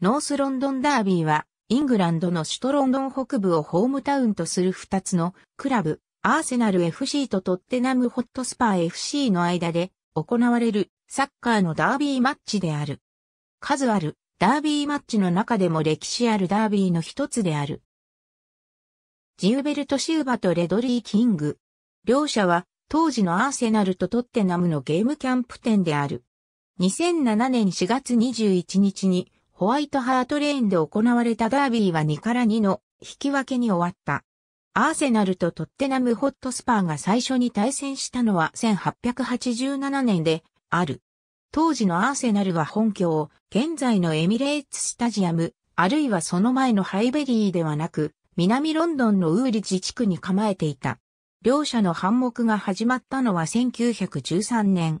ノースロンドンダービーは、イングランドの首都ロンドン北部をホームタウンとする2つのクラブ、アーセナル FC とトッテナムホットスパー FC の間で行われるサッカーのダービーマッチである。数あるダービーマッチの中でも歴史あるダービーの一つである。ジウベルト・シューバとレドリー・キング。両者は当時のアーセナルとトッテナムのゲームキャンプ店である。2007年4月21日にホワイトハートレーンで行われたダービーは2から2の引き分けに終わった。アーセナルとトッテナムホットスパーが最初に対戦したのは1887年である。当時のアーセナルは本拠を現在のエミレーツスタジアム、あるいはその前のハイベリーではなく、南ロンドンのウーリッジ地区に構えていた。両者の反目が始まったのは1913年。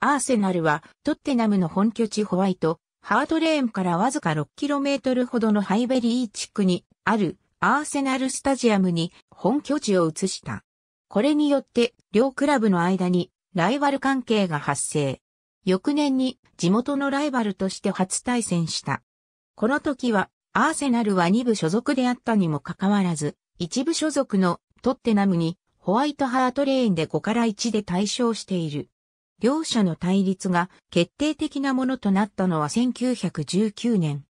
アーセナルはトッテナムの本拠地ホワイト、ハートレーンからわずか 6km ほどのハイベリー地区にあるアーセナルスタジアムに本拠地を移した。これによって両クラブの間にライバル関係が発生。翌年に地元のライバルとして初対戦した。この時はアーセナルは2部所属であったにもかかわらず、1部所属のトッテナムにホワイトハートレーンで5から1で対象している。両者の対立が決定的なものとなったのは1919年。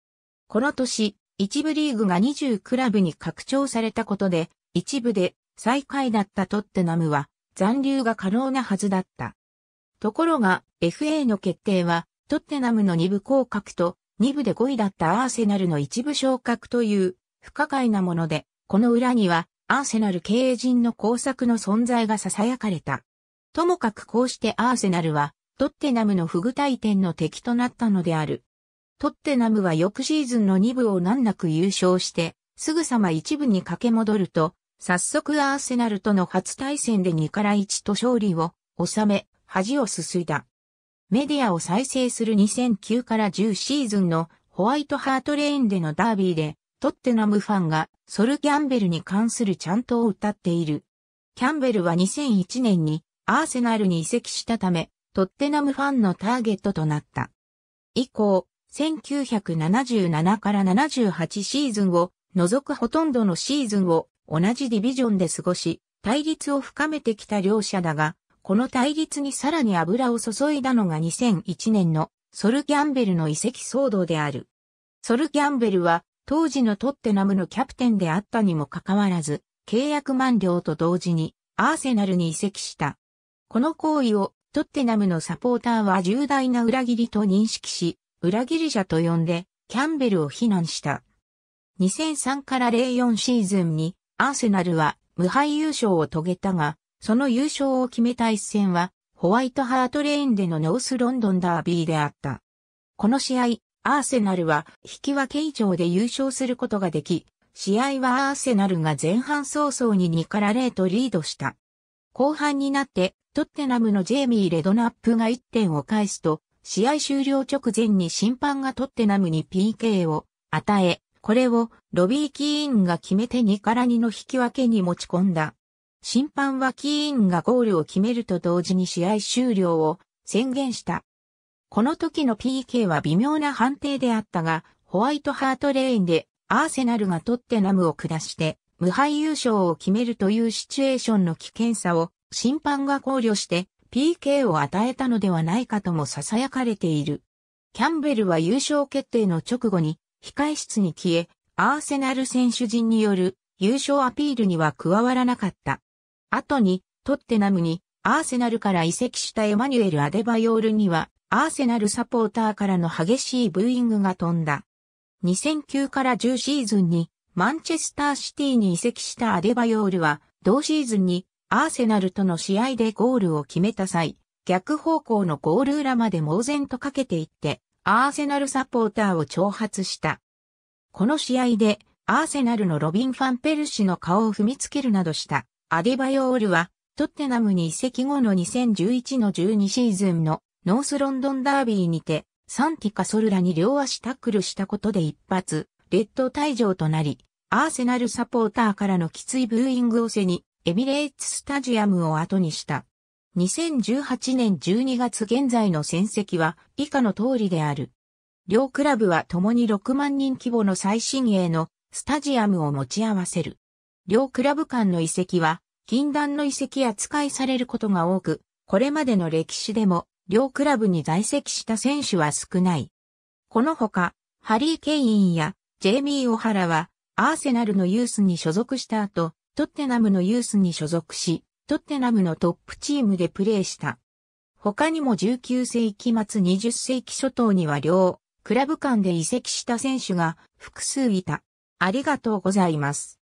この年、一部リーグが20クラブに拡張されたことで、一部で最下位だったトッテナムは残留が可能なはずだった。ところが FA の決定はトッテナムの2部降格と2部で5位だったアーセナルの一部昇格という不可解なもので、この裏にはアーセナル経営陣の工作の存在が囁かれた。ともかくこうしてアーセナルは、トッテナムの不具体点の敵となったのである。トッテナムは翌シーズンの2部を難なく優勝して、すぐさま1部に駆け戻ると、早速アーセナルとの初対戦で2から1と勝利を収め、恥をすすいだ。メディアを再生する2009から10シーズンのホワイトハートレーンでのダービーで、トッテナムファンがソル・キャンベルに関するチャントを歌っている。キャンベルは2001年にアーセナルに移籍したため、トッテナムファンのターゲットとなった。以降、1977から78シーズンを除くほとんどのシーズンを同じディビジョンで過ごし、対立を深めてきた両者だが、この対立にさらに油を注いだのが2001年のソル・ギャンベルの移籍騒動である。ソル・ギャンベルは当時のトッテナムのキャプテンであったにもかかわらず、契約満了と同時にアーセナルに移籍した。この行為をトッテナムのサポーターは重大な裏切りと認識し、裏切り者と呼んで、キャンベルを非難した。2003から04シーズンに、アーセナルは無敗優勝を遂げたが、その優勝を決めた一戦は、ホワイトハートレーンでのノースロンドンダービーであった。この試合、アーセナルは引き分け以上で優勝することができ、試合はアーセナルが前半早々に2から0とリードした。後半になってトッテナムのジェイミー・レドナップが1点を返すと、試合終了直前に審判がトッテナムに PK を与え、これをロビー・キーンが決めて2から2の引き分けに持ち込んだ。審判はキーンがゴールを決めると同時に試合終了を宣言した。この時の PK は微妙な判定であったが、ホワイトハートレーンでアーセナルがトッテナムを下して無敗優勝を決めるというシチュエーションの危険さを審判が考慮して PK を与えたのではないかとも囁かれている。キャンベルは優勝決定の直後に控室に消え、アーセナル選手陣による優勝アピールには加わらなかった。後に、トッテナムにアーセナルから移籍したエマニュエル・アデバヨールには、アーセナルサポーターからの激しいブーイングが飛んだ。2009から10シーズンにマンチェスターシティに移籍したアデバヨールは、同シーズンにアーセナルとの試合でゴールを決めた際、逆方向のゴール裏まで猛然とかけていって、アーセナルサポーターを挑発した。この試合で、アーセナルのロビン・ファンペルシの顔を踏みつけるなどした、アデバヨールは、トッテナムに移籍後の2011の12シーズンのノースロンドンダービーにて、サンティカソルラに両足タックルしたことで一発、レッド退場となり、アーセナルサポーターからのきついブーイングを背に、エミレーツスタジアムを後にした。2018年12月現在の戦績は以下の通りである。両クラブは共に6万人規模の最新鋭のスタジアムを持ち合わせる。両クラブ間の遺跡は禁断の遺跡扱いされることが多く、これまでの歴史でも両クラブに在籍した選手は少ない。このほか、ハリー・ケインやジェイミー・オハラはアーセナルのユースに所属した後、トッテナムのユースに所属し、トッテナムのトップチームでプレーした。他にも19世紀末20世紀初頭には両、クラブ間で移籍した選手が複数いた。ありがとうございます。